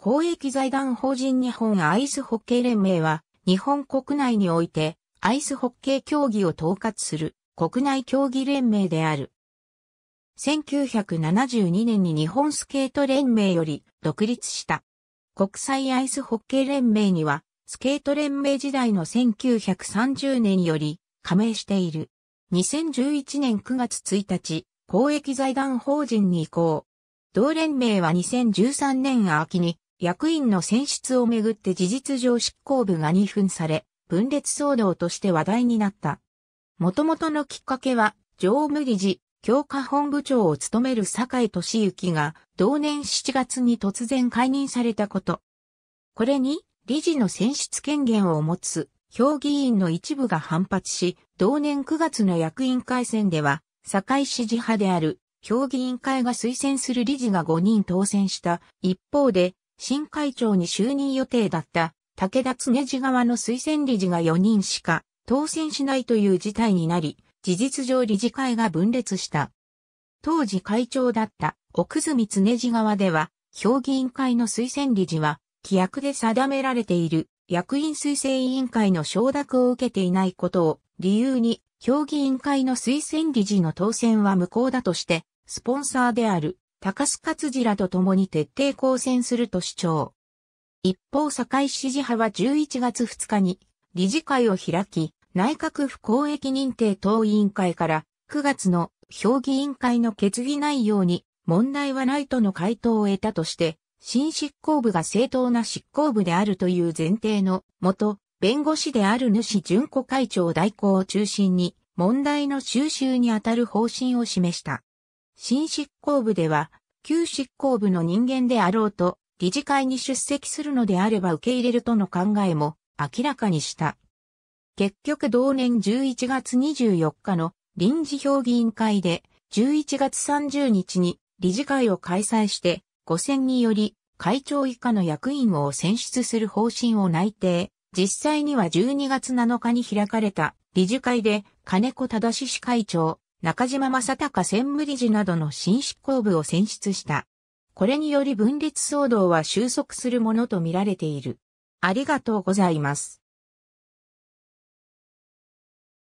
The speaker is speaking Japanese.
公益財団法人日本アイスホッケー連盟は、日本国内において、アイスホッケー競技を統括する国内競技連盟である。1972年に日本スケート連盟より独立した。国際アイスホッケー連盟には、スケート連盟時代の1930年より加盟している。2011年9月1日、公益財団法人に移行。同連盟は2013年秋に役員の選出をめぐって事実上執行部が二分され、分裂騒動として話題になった。元々のきっかけは、常務理事、教科本部長を務める坂井敏之が、同年7月に突然解任されたこと。これに、理事の選出権限を持つ、評議員の一部が反発し、同年9月の役員会選では、坂井支持派である、評議員会が推薦する理事が5人当選した。一方で、新会長に就任予定だった武田常次側の推薦理事が4人しか当選しないという事態になり、事実上理事会が分裂した。当時会長だった奥住常次側では、評議員会の推薦理事は、規約で定められている役員推薦委員会の承諾を受けていないことを理由に、評議員会の推薦理事の当選は無効だとして、スポンサーである高須勝次らと共に徹底抗戦すると主張。一方、堺支持派は11月2日に理事会を開き、内閣府公益認定党委員会から9月の評議委員会の決議内容に問題はないとの回答を得たとして、新執行部が正当な執行部であるという前提のもと、弁護士である主純子会長代行を中心に問題の収集にあたる方針を示した。新執行部では、旧執行部の人間であろうと、理事会に出席するのであれば受け入れるとの考えも明らかにした。結局同年11月24日の臨時評議員会で、11月30日に理事会を開催して、五選により会長以下の役員を選出する方針を内定。実際には12月7日に開かれた理事会で金子正司会長、中島正隆専務理事などの新執行部を選出した。これにより分裂騒動は収束するものとみられている。ありがとうございます。